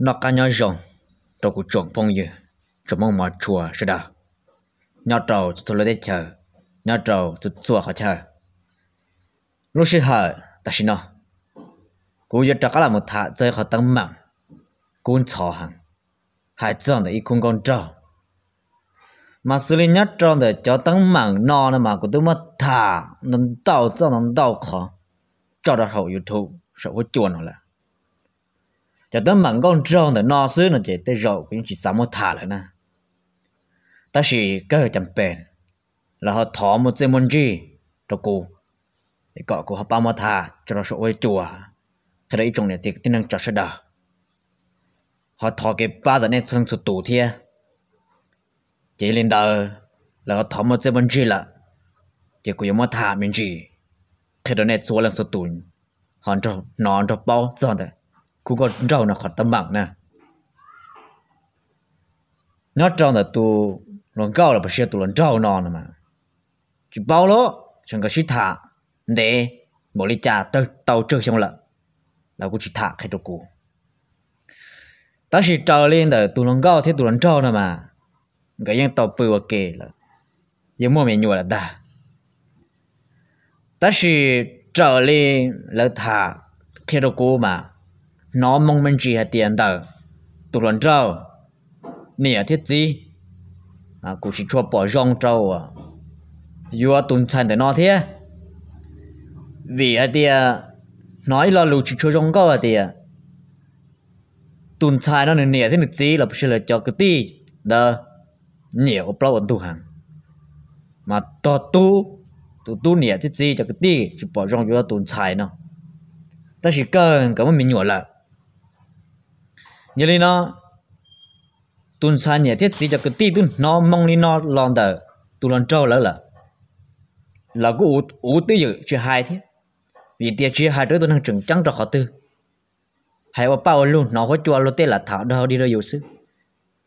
nó cá nhau rộng tôi cũng chọn phong như chúng mong mà chùa sẽ đào nhà trầu tôi lấy để chờ nhà trầu tôi chùa họ chờ lúc xưa hở ta xin nó cú giờ trắc là một thà chơi họ tăng mạng cún chó hàng hai chân để ít cũng con trâu mà xử lý nhất trong để cho tăng mạng no là mà cũng tôi mất thà nên đau cho nó đau khó cho đó hậu youtube sợ có chuồn nó là cho tới mặn con rong nó no xứ nó chỉ tới rậu cũng chỉ sắm một thả lại nè ta chỉ cái hơi chậm bền là họ thọ một cái môn gì cho cô để cọ cô họ bao một thả cho nó sổ chùa khi đấy trong này thì tính năng cho sẽ đỡ họ thọ cái ba giờ này thường sụt tủ thia chỉ lên đờ, là họ thọ một cái môn gì là chỉ có một thả mình gì khi đó này số lần sụt tủ họ cho nó cho bao giờ đấy cú có trâu nó khỏi tâm bằng nè nó trâu là tu lần cao là bác sĩ tu lần trâu nó nè mà chỉ bao lo chẳng có sĩ thả để bỏ đi trả tao tao chơi xong là là cú chỉ thả cái chỗ cú ta chỉ trâu lên là tu lần cao thế tu lần trâu nè mà cái những tàu bự ok là những mua mình nhiều là đa ta chỉ trào lên là thả cái chỗ cú mà nó mong mình chỉ hết tiền tờ tụi lần trâu nè thiết gì à cũng chỉ cho bỏ rong trâu à vừa tuần trần để nó thế vì à thì nói là lù chỉ cho rong câu à thì tuần trần nó nè thế nực gì là phải là cho cái tí đó nhiều có bao tu hành, mà to tu tu tu nè thiết gì cho cái tí chỉ bỏ rong vừa tuần trần nó ta chỉ cần cảm ơn mình nhỏ lại như thế nó tuần xa nhà thiết chỉ cho cái tí tuần nó mong đi nó làm tờ tu lòn trâu lỡ là là cũng ủ ủ tư dự chuyện hai thế vì tiền chuyện hai đứa tôi đang trưởng trắng cho họ tư hay ở bao luôn nó có cho lô tê là thảo đâu đi đâu dù sư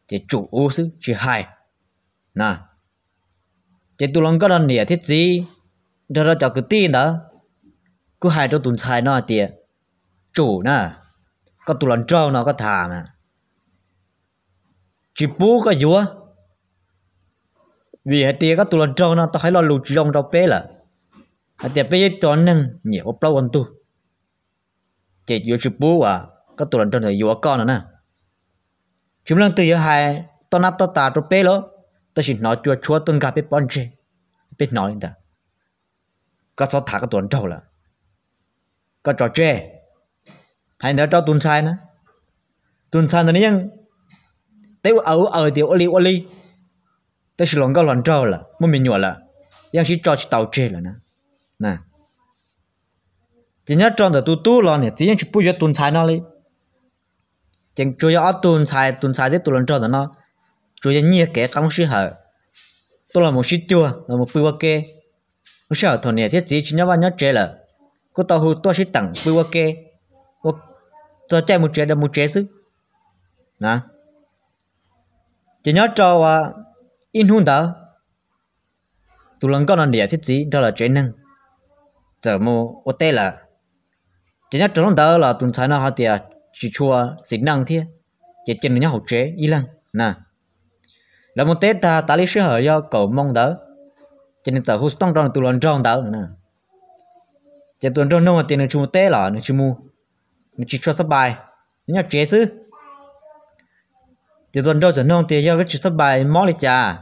chỉ chủ ủ sư chuyện hai nè chỉ tu lòn có đàn nhà thiết gì đó đó cho cái tí đó cứ hai đứa tuần sai nó tiền chủ nè thả mà ก็ตุลันเจ้าเนาะก็ถามอ่ะจีปูก็อยู่อ่ะ vì hạt tiền các tụi lần trâu nó tao thấy lo lụt rong đâu bé là hạt tiền bé cho nâng nhiều ốp lâu anh tu chỉ vô chụp bú à các tụi lần trâu này vô con nữa nè chúng lần từ giờ hai tao nắp tao tà tao bé lo tao chỉ nói chua chua tuần gặp bé bọn chê biết nói ta các số thả các tụi lần trâu là các trò chơi hay nữa cho tuần sai nữa tuần sai nữa nhưng tế ở ở tiểu oli oli tế sử lòng cao lòng trâu là muốn mình nhổ là yang sĩ cho tàu chê là nè nè chỉ nhớ trong giờ tu tu lo nè chỉ nhớ chỉ bùi cho tuần sai nó đi chẳng chủ yếu tuần sai tuần sai thế tuần lòng trâu là nó chủ yếu nhiều cái công sự hở tôi là một sĩ chua là một bùi kê nó sợ thằng nè thiết chỉ chỉ nhớ bao nhớ chê là cô tàu hụt tôi sẽ tặng bùi kê cho chạy một chế được một chế chứ nè chỉ nhớ cho và in hun đó tụi lần con nó địa thiết gì đó là chế năng giờ mô ô tê là chỉ nhớ cho nó đó là tụi sai nó họ thì chỉ chua xịn năng thế chỉ chân nó học chế y lăng nè là một tết ta à, ta lý sư hở do cầu mong đó cho nên giờ hút tông trong tụi lần trong đó nè chỉ tuần trong nó tiền nó chung tê là nó chung mua mình chỉ cho sắp bài nhớ chế sư, thì tuần đầu chuẩn nông thì do cái chỉ sắp bài mò lịch trà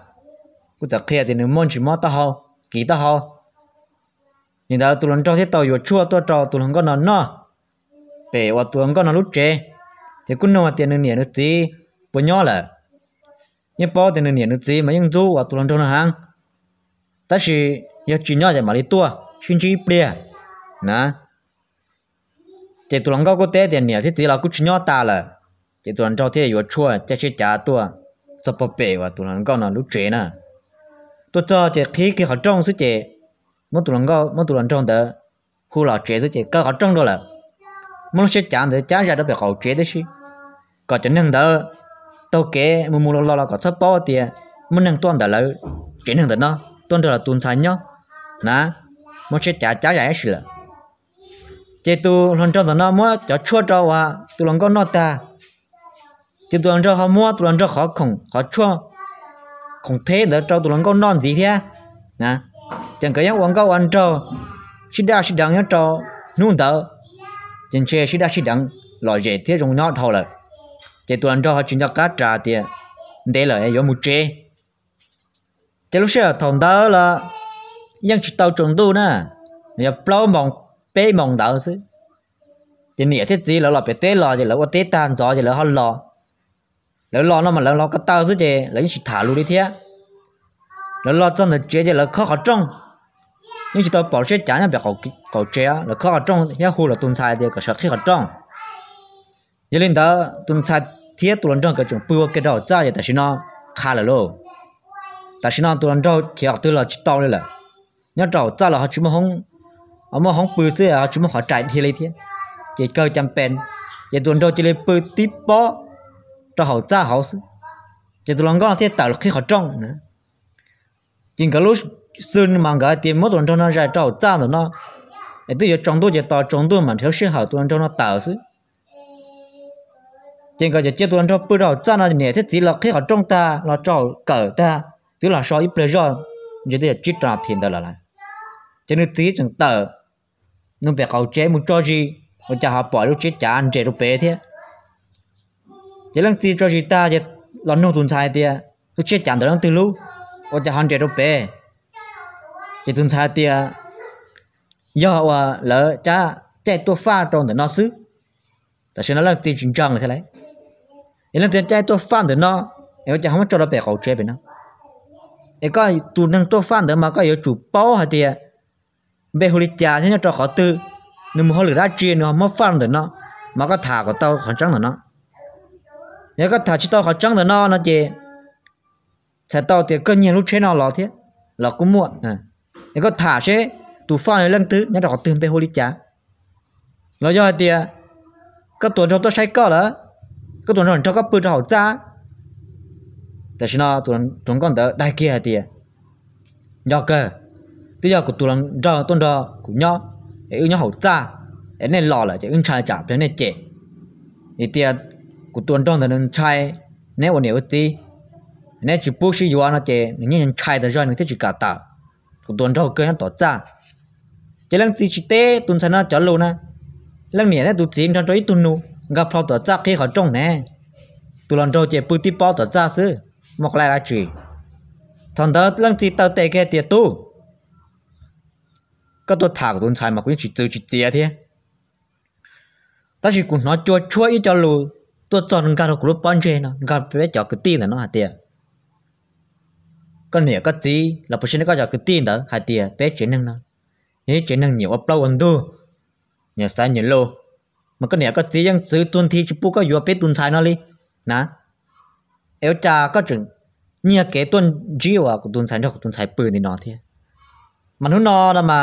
cứ chặt kia thì nếu môn chỉ mò tao hậu, kỹ tao hậu, nhưng đó tụi lần cho thế tàu vừa chua tôi trò tụi lần có nó nó bể và tụi lần có nó lúc chế thì cứ nông thì nên nhẹ nữa gì, bữa nhỏ là nhưng bao thì nên nhẹ nữa gì mà nhưng du và tụi lần trong nó hàng ta chỉ giờ chỉ nhỏ để mà đi tua xin chỉ bia nè chỉ tụi lòng có té tiền nè thì chỉ là cứ chỉ nhau ta là chỉ tụi lòng cho thế vừa chua chị chỉ trả tua sắp bắp bể và tụi lòng gạo nó lúc chế nè tôi cho chị khi cái họ trong số chị mỗi tụi lòng gạo mỗi tụi lòng trong đó khu lò chế số chị cơ họ trong đó là mỗi lúc sẽ trả thì trả ra đó bị học chế đó chứ còn cho nên đó tôi kể mua mua lo lo là có sắp bao tiền muốn năng tuân đó là chuyện năng đó nó tuân đó là tuân sai nhau nè mỗi sẽ trả trả ra hết rồi chế tu lần cho nó mua cho chua cho hòa tu lần có nó ta chế tu lần cho họ mua tu lần cho họ không họ chua không thế đó cho tu lần có non gì thế nè chẳng cái những quảng cáo ăn cho chỉ đa chỉ đằng cho nuông tờ chẳng chế chỉ đa chỉ đằng loại dễ thế trong nó thôi là chế tu lần cho họ chuyển cho cá trà thì để lại em một chế chế lúc xưa thằng đó là dân chỉ tàu trồng tu nè giờ bao mong bé mong đạo sư chỉ nịa thiết gì lỡ là bị té lọ thì lỡ có té tan gió thì lỡ hơn lọ, lỡ lọ nó mà lỡ lọ cái tao chứ gì lỡ chỉ thả luôn đi thế lỡ lọ chân là chế thì lỡ khó khó trông nhưng chỉ tao bảo chế chán là bé cậu cậu chế lỡ khó khó trông nhà hồ là tuần sai thì có sợ khi khó trông giờ lên đó tuần sai thiết tuần trông cái chuyện bùa cái đầu ra thì ta nó khá là lâu ta xin nó tuần trông thì học tôi là chỉ tao đây là nhớ trâu ra là ông mà bự xưa à chúng mà họ chạy thì lấy thế chỉ cơ chăm bền giờ tuần đầu chỉ lấy bự tiếp bó cho họ ra họ tuần lòng con thế tạo khi họ trông nữa chính cái lúc xưa mà cái tiền mất tuần trong nó ra cho họ ra nó ấy tự giờ trong tôi giờ tao trong tôi mà thiếu sinh hậu tuần trong nó tạo chính cái giờ tuần trong bự đầu nó nhẹ thế chỉ là khi họ trông ta là cho cỡ ta tức là so ít bây giờ giờ tôi chỉ tiền đó là cho nên tí chẳng tờ nó bé cậu chế muốn cho gì mà cha họ bỏ lúc chết cha ăn chế lúc bé thế chỉ lần gì cho gì ta chỉ lo nô tuần sai tia lúc chết cha đó từ lúc mà cha ăn chế lúc bé chỉ tuần sai tia do à lỡ cha chạy tua pha trong để nó xứ tại sao nó là tiền trình trang thế này nên là tiền chạy tua pha để nó em cha không cho nó bé cậu chế bên nó em có tu năng tua pha để mà có yếu chủ bao hả tia bé hồi cha nhớ cho khó tư nếu mà họ lừa ra chuyện nó mất phản được nó mà có thả của tao khó trắng được nó nếu có thả chỉ tao khó trắng được nó nó chỉ, sẽ tao thì cơ nhiên lúc chế nó lọ thế lọ cũng muộn à nhớ có thả chế tụ phản lên tư nhớ cho khó tư bé hồi à, cha nó do thì các tuần trong tôi sai cỡ đó các tuần trong cho các bữa cho ra tại sao nó tuần tuần con tới đại kia thì do à. cơ bây giờ của tụi lần ra tuần ra của nhau để ưng nhau hậu cha để nên lò là chỉ ưng trai chạp để nên trẻ thì tiền của tuần trong là nên trai nếu bọn nhiều gì nếu chỉ bố sĩ yêu nó trẻ nếu như trai thì ra nó thích chỉ cả tạo của tuần trong cơ nó tổ cha chỉ lăng gì chỉ tế tuần sau nó trở luôn á lần này nó tụi chim trong trời tuần nu gặp phao tổ cha khi họ trông nè tụi lần trong trẻ bự tí bao tỏ cha xứ một lại là chỉ thằng đó lăng gì tao tệ cái tiền tu ก็ตัวถากตัวชายมาคุณจีจือจีเจียเทีย但是คุณน้อยจัวช่วยอีจัลลูตัวจอนกันเรากรุ๊ปปั้นเจนะกันไปจับกตีนเนาะเตียก็เนี่ยก็จีเราไปเช่นก็จับกตีนเนาะเตียไปเจนึงนะนี่เจนึงเหนียวเปล่าอันดูเหนียวสายเหนียวโลมันก็เนี่ยก็จียังซื้อตุนทีชิปุก็อยู่เป็ดตุนชายนั่นเลยนะเอลจาก็จึงเนี่ยเกตุนจีว่าตุนชายเนาะตุนชายปืนนี่นอนเทียมันหุ่นนอนละมา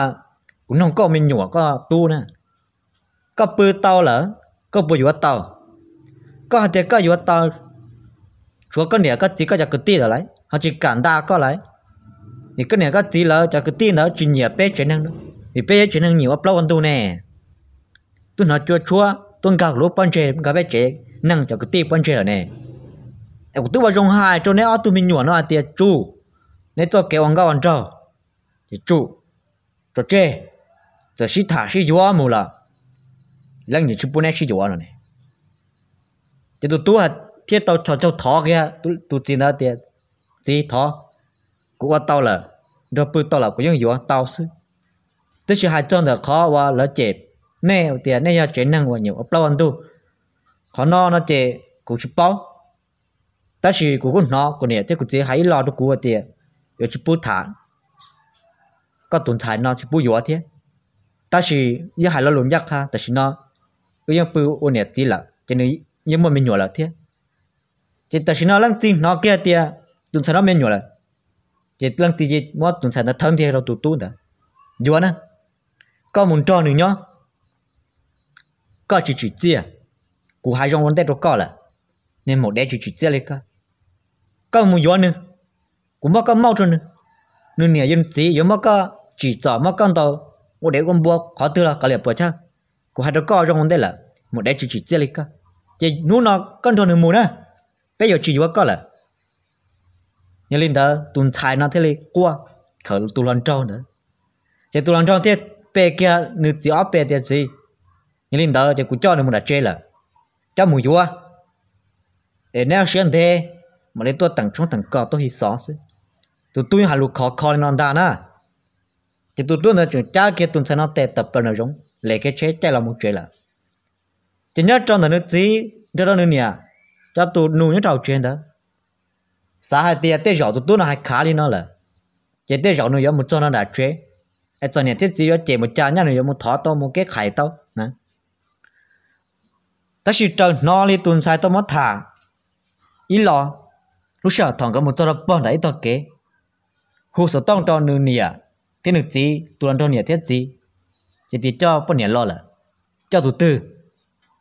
cũng không có mình nhủa à, có tu nè có bư tao là, có bùi dùa tao, có hạt tiền có dùa tao, chúa có nẻ có chỉ có chả cứ tì rồi lấy họ chỉ cản ta có lấy thì có nẻ có chỉ là chả cứ tì lỡ chỉ nhẹ bé chuyện năng đó thì bé chuyện năng nhiều ấp lâu anh tu nè tôi nói chúa chúa tôi gặp lúa bắn chè gặp bé chè năng chả cứ tì bắn chè nè em cũng tức vào trong hai chỗ này, ở tu mình nhủa nó là tiền chủ nên tôi kéo ông gạo ăn trâu thì chủ cho chè giờ sĩ thả sĩ gió mù là lần những chú bún sĩ gió rồi này thì tụi tôi thiết tao cho cho thọ kia tụi tụi chỉ nó tiền chỉ thọ cũng qua tao là đó bự tao là cũng giống gió tao chứ tức là hai chân là khó và là chết nè tiền nè giờ chuyện năng và nhiều ấp lâu anh tu họ no nó chết cũng chụp bao ta chỉ cũng cũng nó cũng nè thế cũng chỉ hãy lo được của tiền rồi chụp thả có tuần thải nó chụp bút gió thế ta chỉ giờ hài lo lộn giặc ha ta chỉ nó cứ giờ bự ôn nhẹ tí là cho nên giờ mà mình nhỏ là thế chỉ ta chỉ nó lăng tin nó kia tia tuần sau nó mình nhỏ là chỉ lăng tin gì mỗi tuần sau nó thân thì nó tụt tụt đó dù anh có muốn cho nữa nhá có chỉ chỉ chia của hai trong vấn đề đó có là nên một đế chỉ chỉ chia lên cả có muốn dù nữa cũng mất có mâu thuẫn nữa nên nhà dân chỉ dù mất có chỉ cho mà con tàu một đế quân bộ khó tư là có liệt bua chắc của hai đứa co trong vấn đây là một đế chỉ chỉ chơi lịch cơ chỉ nú nó con thôn mù nữa bây giờ chỉ có co là nhưng linh thơ tuần trái nó thế này qua khởi tu lần trâu nữa chỉ tu lần trâu thế bè kia nữ chỉ áp bề thế gì nhưng linh thơ chỉ cũng cho nó một đã chơi là cho mù chúa để nếu xuyên thế mà lấy tôi tặng trong tặng cọ tôi hi xóa tôi tôi hà lục khó khó nên nó đàn à thì tụi tôi nói chúng cha kia tụi thằng nó tệ tập bên rồi lấy cái chế chạy là một chuyện là thì nhớ trong thằng nó gì đó đó nữa nè cho tụi nuôi nó trò chuyện đó xã hai tia tê rõ tụi tôi nó hay khá đi nó là chế tê rõ nó giống một cho nó đã chế ai cho nên chết gì đó chế một cha nhá nó giống một thọ to một cái khải to nè ta chỉ trâu nó đi tuần sai to mất thả ý lo lúc sau thằng có một cho nó bông đấy to kế hồ sơ tông to nữa nè thế nước chỉ tụi anh đâu nhỉ thế gì chỉ thì cho bọn nhỉ lo là cho tụi tư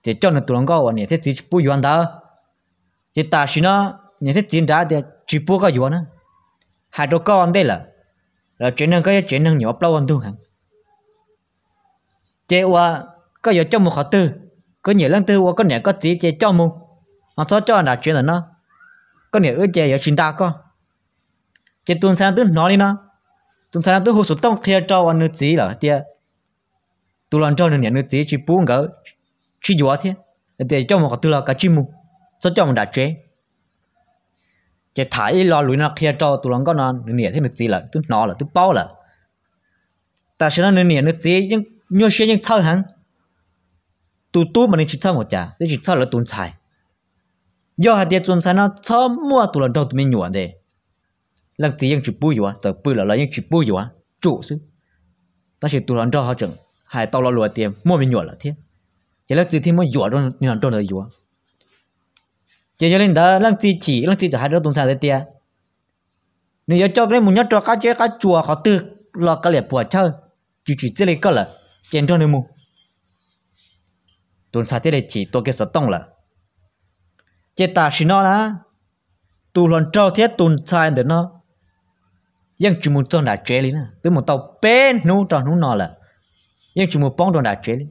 chỉ cho nó tụi anh có nhỉ thế gì bù yuan đó chỉ ta xin nó nhỉ thế gì đã thì chỉ bù có yuan á hai đứa con đây là là chuyện năng cái chuyện năng nhỏ bao anh tu hẳn chế qua có giờ cho một khó tư có nhiều lần tư qua có nhẹ có gì chế cho mu họ cho cho là chuyện là nó có nhẹ ước chế giờ chuyện ta có chế tuần sang tư nói đi nó chúng ta tôi hồ sơ tông kia cho ăn nước gì là tia tôi làm trâu nên nước gì chỉ buông cái, chỉ dọa thế để cho một tôi là cái chim mu cho cho một đại chế chỉ thải lo lụi nó kia cho tôi làm có nó nên thế nước gì là tôi nó là tôi bao là ta sẽ nó nên nước gì nhưng nhiều xe nhưng thao hàng tu tu mà nên chỉ thao một chả để chỉ thao là tuần xài do hạt tiền tuần xài nó thao mua tôi làm cho tôi mới nhuận đấy lần tí yên chụp bùi quá à? tờ bùi là là yên chụp bùi quá chủ sư ta sẽ tu lần cho họ chừng hai tao lo lùa tiền mua mình nhọt là thiên à? chỉ lần tí thiên mua nhọt đó nhọ đó là nhọ chỉ cho nên đó lần tí chỉ lần tí chỉ hai đứa tung sang tới tiền nếu cho cái muốn nhọt cho cá chơi cá chùa họ tự lo cái liệp bùa chơi chỉ chỉ chỉ lấy cái là chèn cho nên mu tuần sau thế này chỉ tôi kết sợ tông là chế ta xin nó là tu lần cho thiết tuần sai để nó ยังจุมุนจนด่าเจลินะตัวมันเต่าเป็นนู้นจอนนู้นนอละยังจุมุนป้องจนด่าเจลิ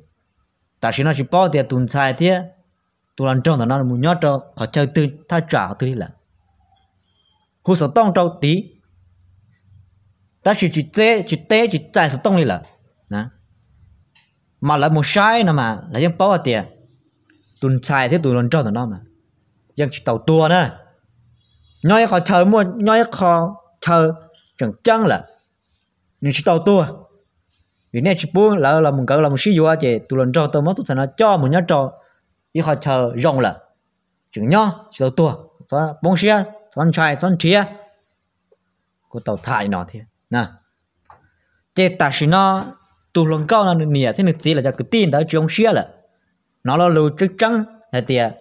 แต่ฉันน่าจะป้องเตียตุนชายเทียตุลันจงแต่นั่นมุนยอดจอขอเจอตื่นถ้าจ่าตื่นละครูสต้องจอตีแต่ฉันจุดเจจุดเตจุดใจสต้องเลยละนะมาละมุนชายนะมาแล้วยังป้องเตียตุนชายเทียตุลันจงแต่นั่นมายังจุดเต่าตัวนะย้อยขอเชิญมวนย้อยขอเชิญ chẳng chăng là nên chỉ tao tua vì nên chỉ buông là là mình cỡ là một sử dụng chứ tụi lần cho tao mất tụi nó cho một nhớ cho ý họ chờ rong là chừng nhá chỉ tao tua sao bông xe xoắn chai xoắn chia của tàu thải nó thì nè chế ta xin nó tụi lần cao nó nè thế nên chỉ là cho cái tin đó chứ không xe là nó là lưu trước trắng hay tiền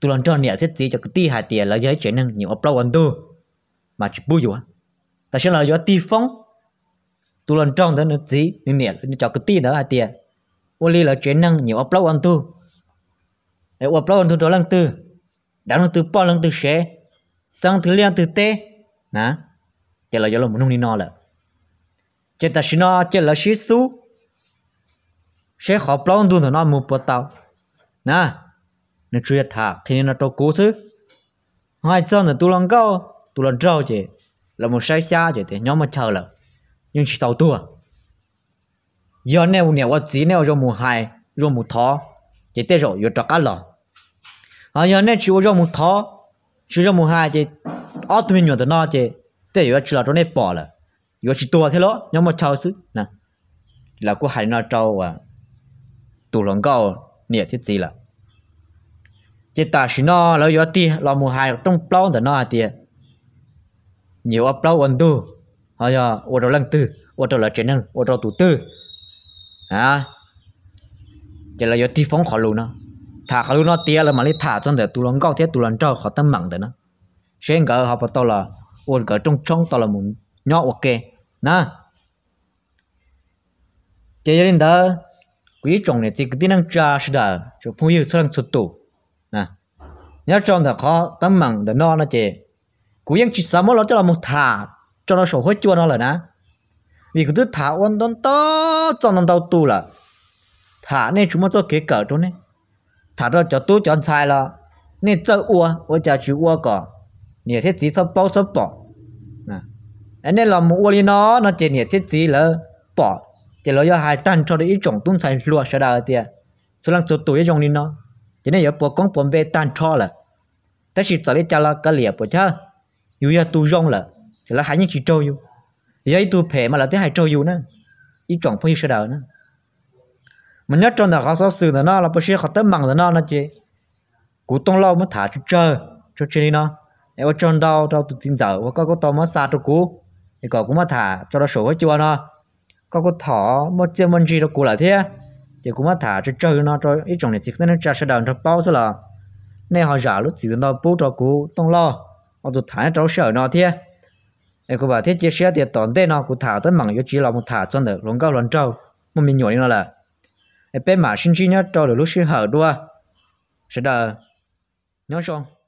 tụi lần cho nè thế chỉ cho cái tin hai tiền là giới chuyện năng nhiều ấp lâu anh tu mà chỉ bùi dùa ta sẽ là do ti phong tu lần trong đó nó gì nên nè nó cho cái ti đó là tiền ô li là chuyện năng nhiều ấp lâu ăn tu để ấp lâu ăn tu đó lần tư đã lần tư bao lần tư sẽ tăng thứ liên từ tê nè chỉ là do là muốn đi nọ là chỉ ta xin nó chỉ là xí xú sẽ khó plong ăn tu thì nó mua bột tàu nè nó chưa thả thì nó trâu cố chứ, ngoài chân là tu lần cao tôi là rau chị là một sai xa chị thì nhóm mà chờ là nhưng chỉ tàu tua giờ nè một nè quá chỉ nè cho một hai cho một thó chị tê rồi rồi trọ cá lò à giờ nè chỉ cho một thó chỉ cho một hai chị ở tụi mình nhớ tới nó chị tê rồi chỉ là chỗ này bỏ là rồi chỉ tua thế đó nhóm mà chờ chứ, nè là của hai nó trâu à tụ lòng cao nè thiết gì là chị ta chỉ nó là giờ tia là một hai trong lâu tới nó à tia nhiều ấp lâu ổn tu hay là ô đầu lăng tư ô đầu là trẻ năng ô đầu tụ tư à giờ là giờ ti phóng khó luôn nó thả khó luôn nó tia là mà lấy thả trong để tụ lăng cao thế tụ lăng trâu khỏi tâm mặn đấy nó xem cái họ bắt đầu là ôn cái trong trong tao là muốn nhỏ ok nè chỉ đến đó quý trọng này chỉ cái năng tra sẽ đó, cho phong yêu sang xuất tụ nè nhớ trong đó khó tâm mặn để nó nó chỉ cú yên chỉ sao sắm nó cho là một thả cho nó sổ hết chua nó rồi nè vì cứ thả ôn đón to cho nó đau tu là thả nên chúng nó cho kế cỡ trốn này thả ra cho tu cho anh sai là nên cho ua ua cho chú ua cỏ nhỉ thế chỉ sắp bao sắp bỏ nè anh nên làm ua đi nó nó chỉ nhỉ thế chỉ là bỏ chỉ là do hai tan cho đến ít chồng tung sai lúa sẽ đào tiền số lần số tuổi ấy trong đi nó chỉ nên giờ bỏ công bỏ về tan cho là tất nhiên sẽ lấy cho là cái liệp của cha yêu ya tu rong là thì là hai những chỉ trâu yêu yêu tu phe mà là thứ hai trâu yêu nữa ý chọn phải sẽ đỡ nữa mình nhớ trong đó có số sự là nó là bác sĩ khó tấm bằng là nó nó chứ cú tông lâu mới thả chút chơi chút chơi đi nó nếu có trong đâu đâu tụt tin dở có có tàu mới xa cho cú thì cậu cũng mà thả cho nó sổ hết chưa nó có có thỏ mà chơi mình gì đâu cú là thế thì cũng mà thả cho chơi nó cho ít chọn này chỉ nên trả sẽ đỡ cho bao số là nên họ giả lúc chỉ nó bố cho cú tông lâu ông tụt thả cháu sợ nó thế em cô bảo thế chia sẻ thì tổn tê nó cô thả tới mặn yếu chỉ là một thả cho được lồng cao lồng trâu một mình nhồi nó là em bé mà sinh chi nhá cho được lúc sinh hở đua sẽ đờ nhớ xong